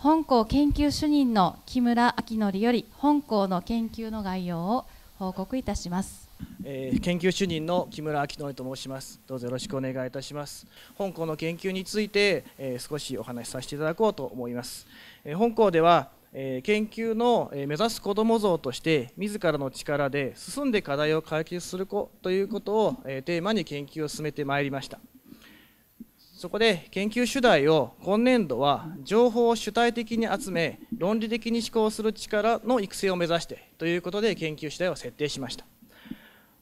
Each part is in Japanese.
本校研究主任の木村明則より本校の研究の概要を報告いたします、えー、研究主任の木村明則と申しますどうぞよろしくお願いいたします本校の研究について、えー、少しお話しさせていただこうと思います、えー、本校では研究の目指す子ども像として自らの力で進んで課題を解決する子ということをテーマに研究を進めてまいりましたそこで研究主題を今年度は情報を主体的に集め論理的に思考する力の育成を目指してということで研究主題を設定しました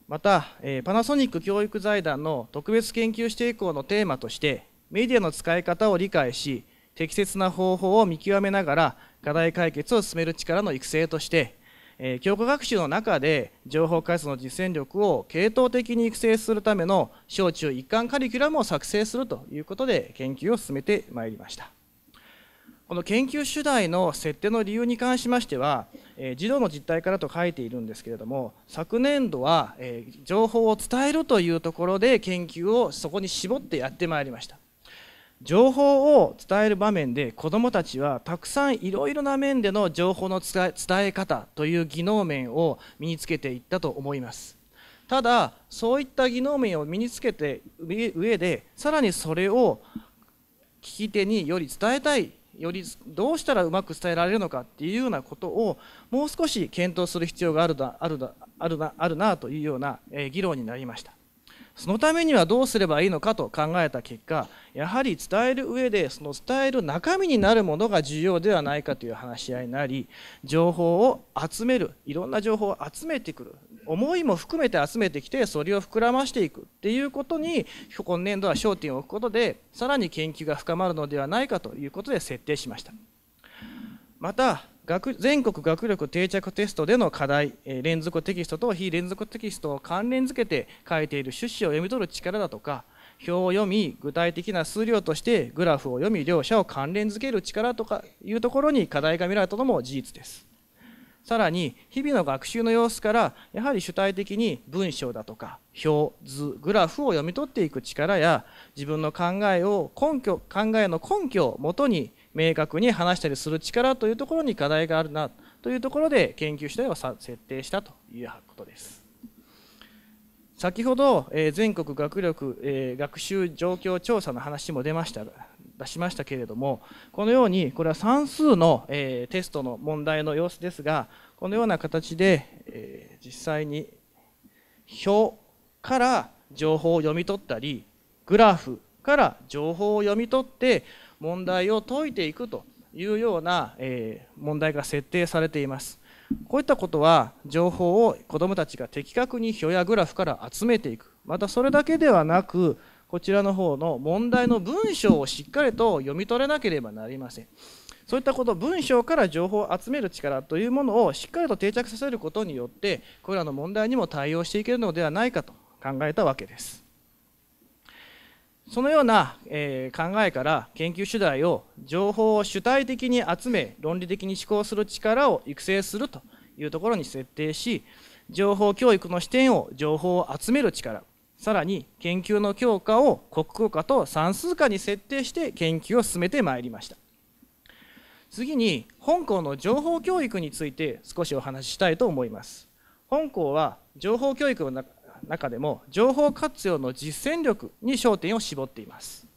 またパナソニック教育財団の特別研究指定校のテーマとしてメディアの使い方を理解し適切な方法を見極めながら課題解決を進める力の育成としてえー、教科学習の中で情報開発の実践力を系統的に育成するための小中一貫カリキュラムを作成するということで研究を進めてまいりました。この研究主題の設定の理由に関しましては、えー、児童の実態からと書いているんですけれども昨年度は、えー、情報を伝えるというところで研究をそこに絞ってやってまいりました。情報を伝える場面で子どもたちはたくさんいろいろな面での情報の伝え方という技能面を身につけていったと思いますただそういった技能面を身につけて上でさらにそれを聞き手により伝えたいよりどうしたらうまく伝えられるのかっていうようなことをもう少し検討する必要があるなあるなあるなというような議論になりました。そのためにはどうすればいいのかと考えた結果やはり伝える上でその伝える中身になるものが重要ではないかという話し合いになり情報を集めるいろんな情報を集めてくる思いも含めて集めてきてそれを膨らましていくっていうことに今年度は焦点を置くことでさらに研究が深まるのではないかということで設定しました。また学全国学力定着テストでの課題、え連続テキストと非連続テキストを関連づけて書いている趣旨を読み取る力だとか表を読み具体的な数量としてグラフを読み両者を関連づける力とかいうところに課題が見られたのも事実です。さらに日々の学習の様子からやはり主体的に文章だとか表図グラフを読み取っていく力や自分の考えを根拠考えの根拠をもとに明確に話したりする力というところに課題があるなというところで研究主体を設定したということです。先ほど、え全国学力、え学習状況調査の話も出ました出しましたけれどもこのようにこれは算数の、えテストの問題の様子ですがこのような形で、え実際に表から情報を読み取ったりグラフから情報を読み取って問題を解いていくというような、え問題が設定されています。こういったことは情報を子どもたちが的確に表やグラフから集めていくまたそれだけではなくこちらの方の問題の文章をしっかりと読み取れなければなりませんそういったこと文章から情報を集める力というものをしっかりと定着させることによってこれらの問題にも対応していけるのではないかと考えたわけですそのような、えー、考えから研究主題を情報を主体的に集め論理的に思考する力を育成するというところに設定し情報教育の視点を情報を集める力さらに研究の強化を国語化と算数化に設定して研究を進めてまいりました次に本校の情報教育について少しお話ししたいと思います本校は情報教育の中でも情報活用の実践力に焦点を絞っています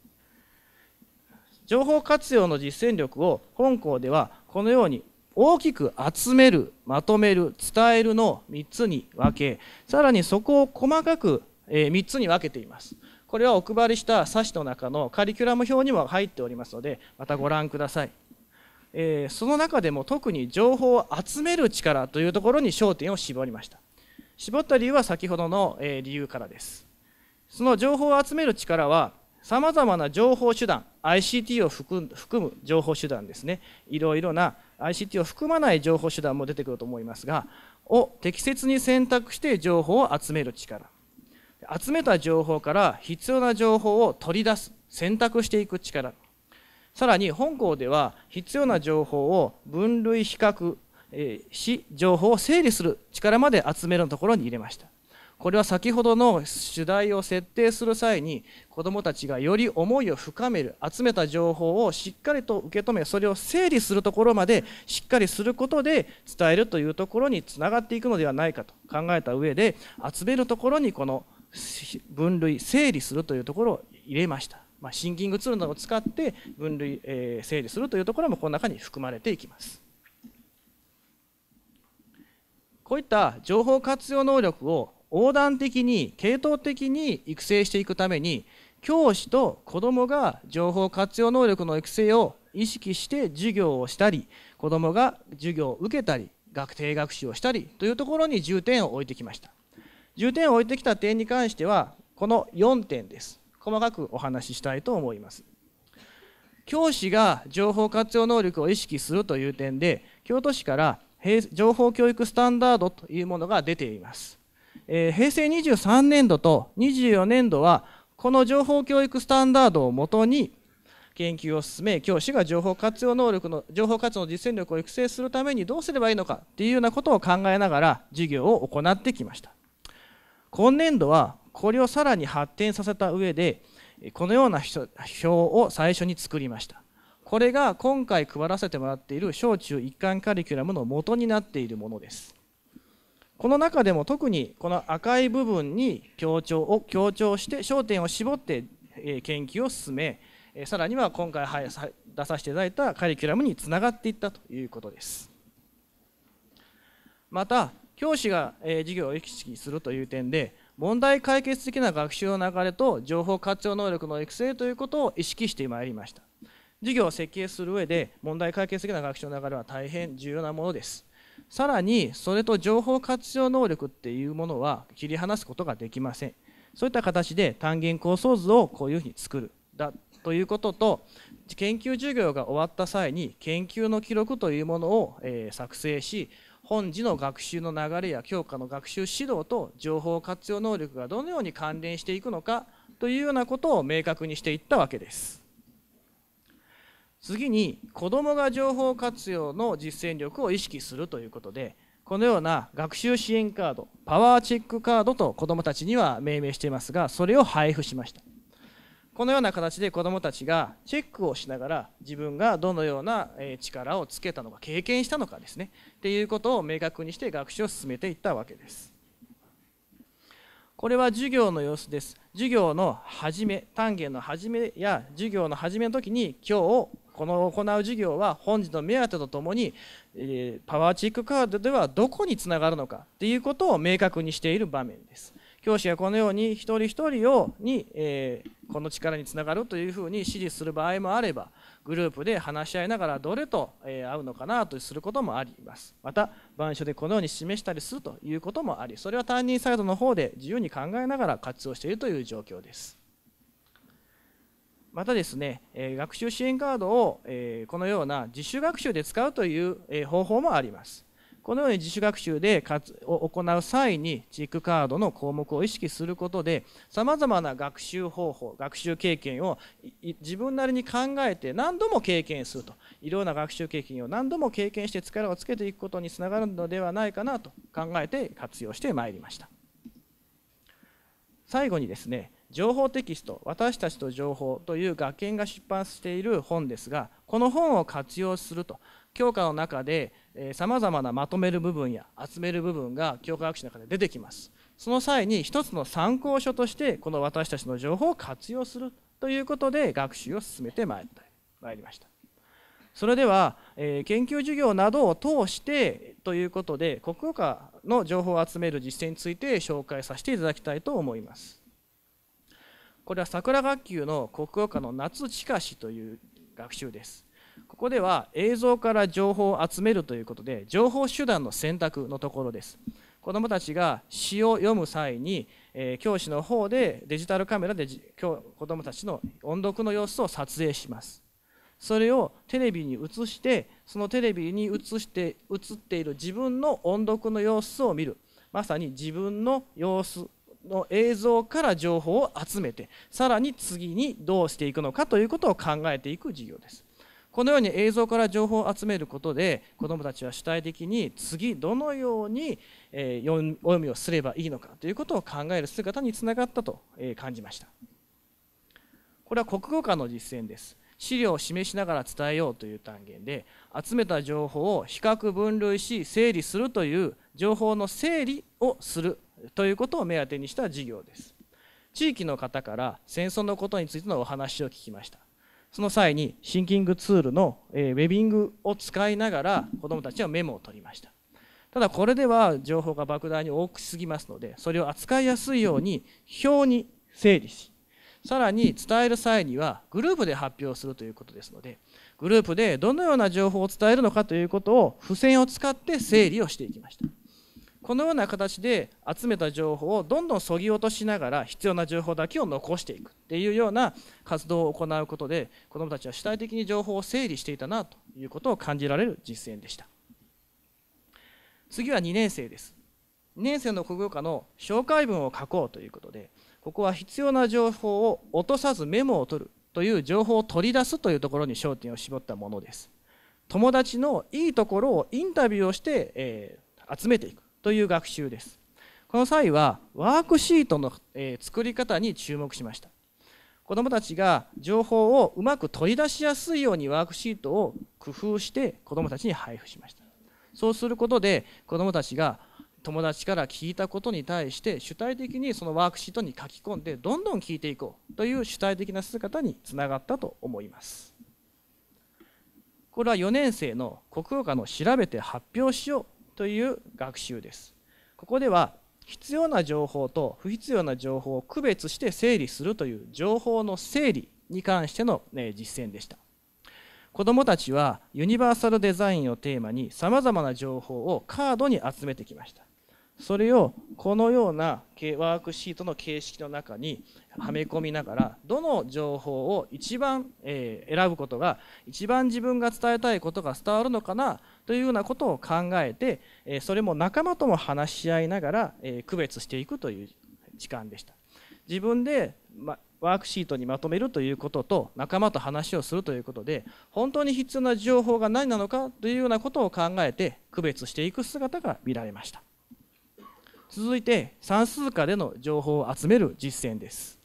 情報活用の実践力を本校ではこのように大きく集めるまとめる伝えるの3つに分けさらにそこを細かく3つに分けていますこれはお配りした冊子の中のカリキュラム表にも入っておりますのでまたご覧くださいその中でも特に情報を集める力というところに焦点を絞りました絞った理由は先ほどの理由からですその情報を集める力はさまざまな情報手段 ICT を含む情報手段ですねいろいろな ICT を含まない情報手段も出てくると思いますがを適切に選択して情報を集める力集めた情報から必要な情報を取り出す選択していく力さらに本校では必要な情報を分類比較えー、し情報を整理する力まで集めるところに入れましたこれは先ほどの主題を設定する際に子どもたちがより思いを深める集めた情報をしっかりと受け止めそれを整理するところまでしっかりすることで伝えるというところにつながっていくのではないかと考えた上で集めるところにこの分類整理するというところを入れました、まあ、シンキングツールなどを使って分類、えー、整理するというところもこの中に含まれていきます。こういった情報活用能力を横断的に系統的に育成していくために教師と子どもが情報活用能力の育成を意識して授業をしたり子どもが授業を受けたり学定学習をしたりというところに重点を置いてきました重点を置いてきた点に関してはこの4点です細かくお話ししたいと思います教師が情報活用能力を意識するという点で京都市から情報教育スタンダードというものが出ています。え平成23年度と24年度は、この情報教育スタンダードをもとに、研究を進め、教師が情報活用能力の、情報活用の実践力を育成するためにどうすればいいのかっていうようなことを考えながら授業を行ってきました。今年度はこれをさらに発展させた上で、このような表を最初に作りました。これが今回配らせてもらっている小中一貫カリキュラムの元になっているものですこの中でも特にこの赤い部分に強調を強調して焦点を絞って研究を進めさらには今回出させていただいたカリキュラムにつながっていったということですまた教師が授業を意識するという点で問題解決的な学習の流れと情報活用能力の育成ということを意識してまいりました事業を設計する上で問題解決的な学習の流れは大変重要なものですさらにそれと情報活用能力っていうものは切り離すことができませんそういった形で単元構想図をこういうふうに作るだということと研究授業が終わった際に研究の記録というものを、え作成し本次の学習の流れや教科の学習指導と情報活用能力がどのように関連していくのかというようなことを明確にしていったわけです。次に子どもが情報活用の実践力を意識するということでこのような学習支援カードパワーチェックカードと子どもたちには命名していますがそれを配布しましたこのような形で子どもたちがチェックをしながら自分がどのような力をつけたのか経験したのかですねっていうことを明確にして学習を進めていったわけですこれは授業の様子です授業の始め単元の始めや授業の始めの時に今日この行う事業は本日の目当てとともに、えー、パワーチックカードではどこにつながるのかということを明確にしている場面です。教師がこのように一人一人をに、えー、この力につながるというふうに指示する場合もあればグループで話し合いながらどれと、えー、合うのかなとすることもありますまた板書でこのように示したりするということもありそれは担任サイドの方で自由に考えながら活用しているという状況です。またですね、え学習支援カードを、えこのような自主学習で使うという、え方法もあります。このように自主学習でを行う際にチークカードの項目を意識することでさまざまな学習方法学習経験を自分なりに考えて何度も経験するといろんな学習経験を何度も経験して力をつけていくことにつながるのではないかなと考えて活用してまいりました最後にですね情報テキスト私たちと情報という学研が出版している本ですがこの本を活用すると教科の中でさまざまなまとめる部分や集める部分が教科学習の中で出てきますその際に一つの参考書としてこの私たちの情報を活用するということで学習を進めてまいりましたそれでは、え研究授業などを通してということで国語科の情報を集める実践について紹介させていただきたいと思いますこれは桜学級の国語科の夏近しという学習ですここでは映像から情報を集めるということで情報手段の選択のところです子どもたちが詩を読む際に、え教師の方でデジタルカメラで子どもたちの音読の様子を撮影しますそれをテレビに映してそのテレビに映して映っている自分の音読の様子を見るまさに自分の様子の映像から情報を集めてさらに次にどうしていくのかということを考えていく授業です。このように映像から情報を集めることで子どもたちは主体的に次どのようにお読みをすればいいのかということを考える姿につながったと感じました。これは国語科の実践です。資料を示しながら伝えようという単元で集めた情報を比較分類し整理するという情報の整理をするということを目当てにした事業です地域の方から戦争のことについてのお話を聞きましたその際にシンキングツールの、えウェビングを使いながら子どもたちはメモを取りましたただこれでは情報が莫大に多くすぎますのでそれを扱いやすいように表に整理しさらに伝える際にはグループで発表するということですのでグループでどのような情報を伝えるのかということを付箋を使って整理をしていきました。このような形で集めた情報をどんどんそぎ落としながら必要な情報だけを残していくっていうような活動を行うことで子どもたちは主体的に情報を整理していたなということを感じられる実践でした次は2年生です2年生の国語科の紹介文を書こうということでここは必要な情報を落とさずメモを取るという情報を取り出すというところに焦点を絞ったものです友達のいいところをインタビューをして、えー、集めていくという学習ですこの際はワークシートの作り方に注目しました子どもたちが情報をうまく取り出しやすいようにワークシートを工夫して子どもたちに配布しましたそうすることで子どもたちが友達から聞いたことに対して主体的にそのワークシートに書き込んでどんどん聞いていこうという主体的な姿につながったと思いますこれは4年生の国語科の調べて発表しようという学習です。ここでは必要な情報と不必要な情報を区別して整理するという情報の整理に関しての実践でした。子どもたちはユニバーサルデザインをテーマにさまざまな情報をカードに集めてきました。それをこのようなワークシートの形式の中にはめ込みながらどの情報を一番選ぶことが一番自分が伝えたいことが伝わるのかなというようなことを考えて、えそれも仲間とも話し合いながら、え区別していくという時間でした。自分で、ま、ワークシートにまとめるということと仲間と話をするということで本当に必要な情報が何なのかというようなことを考えて区別していく姿が見られました続いて算数科での情報を集める実践です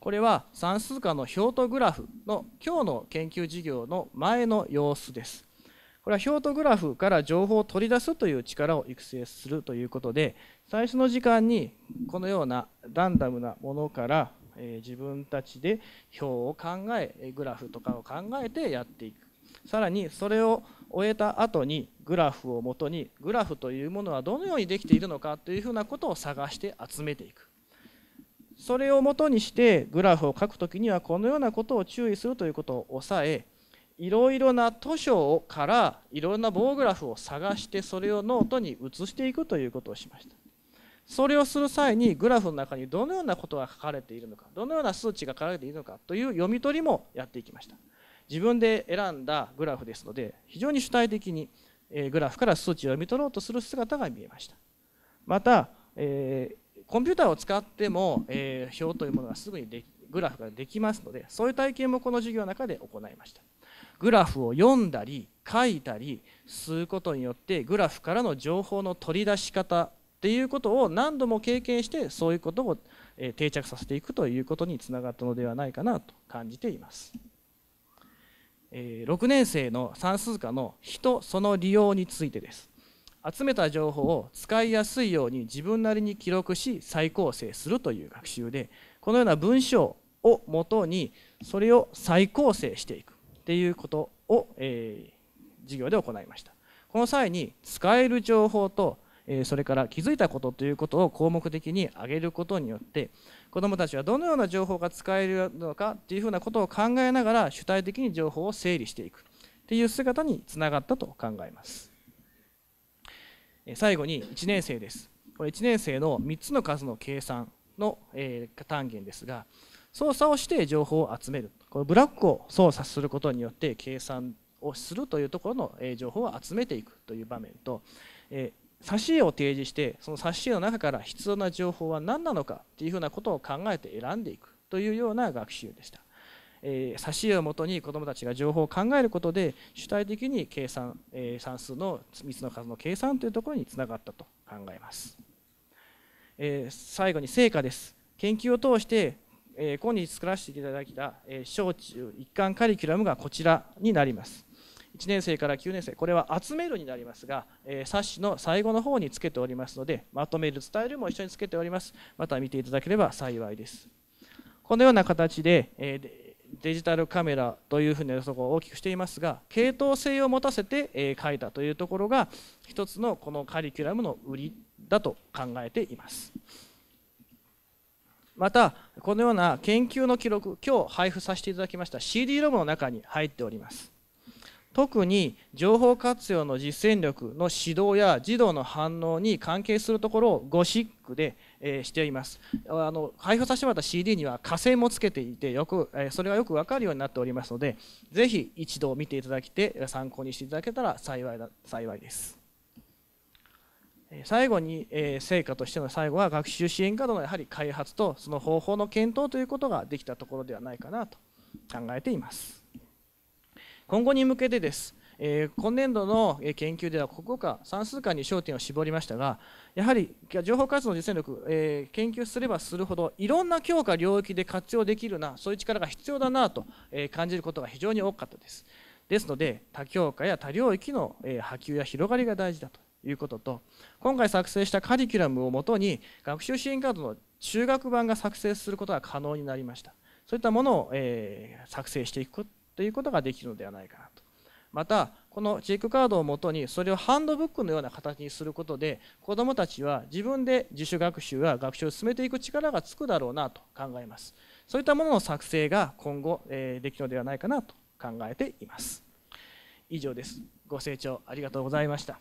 これは算数科の表とグラフの今日の研究授業の前の様子ですこれは表とグラフから情報を取り出すという力を育成するということで最初の時間にこのようなランダムなものから自分たちで表を考えグラフとかを考えてやっていくさらにそれを終えた後にグラフをもとにグラフというものはどのようにできているのかというふうなことを探して集めていくそれをもとにしてグラフを書くときにはこのようなことを注意するということを抑えいろいろな図書からいろんな棒グラフを探してそれをノートに移していくということをしましたそれをする際にグラフの中にどのようなことが書かれているのかどのような数値が書かれているのかという読み取りもやっていきました自分で選んだグラフですので非常に主体的にグラフから数値を読み取ろうとする姿が見えましたまた、えー、コンピューターを使っても、えー、表というものがすぐにでグラフができますのでそういう体験もこの授業の中で行いましたグラフを読んだり書いたりすることによってグラフからの情報の取り出し方っていうことを何度も経験してそういうことを定着させていくということにつながったのではないかなと感じています。6年生の算数科の人その利用についてです集めた情報を使いやすいように自分なりに記録し再構成するという学習でこのような文章をもとにそれを再構成していくっていうことを、えー、授業で行いましたこの際に使える情報とえそれから気づいたことということを項目的に挙げることによって子どもたちはどのような情報が使えるのかっていうふうなことを考えながら主体的に情報を整理していくっていう姿につながったと考えます最後に1年生ですこれ1年生の3つの数の計算の単元ですが操作をして情報を集めるこのブラックを操作することによって計算をするというところの情報を集めていくという場面と挿絵を提示してその挿絵の中から必要な情報は何なのかっていうふうなことを考えて選んでいくというような学習でした。えー、挿絵をもとに子どもたちが情報を考えることで主体的に計算、え算数のつの数の計算というところにつながったと考えます、え最後に成果です研究を通してえ今日作らせていただきた、え小中一貫カリキュラムがこちらになります。1年生から9年生、これは集めるになりますが、え冊子の最後の方につけておりますので、まとめる、伝えるも一緒につけております。また見ていただければ幸いです。このような形で、えデジタルカメラというふうな予測を大きくしていますが、系統性を持たせて、え書いたというところが、一つのこのカリキュラムの売りだと考えています。またこのような研究の記録今日配布させていただきました CD ロムの中に入っております特に情報活用の実践力の指導や児童の反応に関係するところをゴシックで、えしていますあの配布させてもらった CD には火星もつけていてよく、えそれがよく分かるようになっておりますのでぜひ一度見ていただいて参考にしていただけたら幸いだ幸いです最後に、え成果としての最後は学習支援課のやはり開発とその方法の検討ということができたところではないかなと考えています今後に向けてですえ今年度の研究ではここか算数間に焦点を絞りましたがやはり情報活動の実践力、え研究すればするほどいろんな教科領域で活用できるなそういう力が必要だなと感じることが非常に多かったですですので多教科や多領域の波及や広がりが大事だということと今回作成したカリキュラムをもとに学習支援カードの中学版が作成することが可能になりましたそういったものを、えー、作成していくということができるのではないかなとまたこのチェックカードをもとにそれをハンドブックのような形にすることで子どもたちは自分で自主学習や学習を進めていく力がつくだろうなと考えますそういったものの作成が今後、えー、できるのではないかなと考えています以上ですご清聴ありがとうございました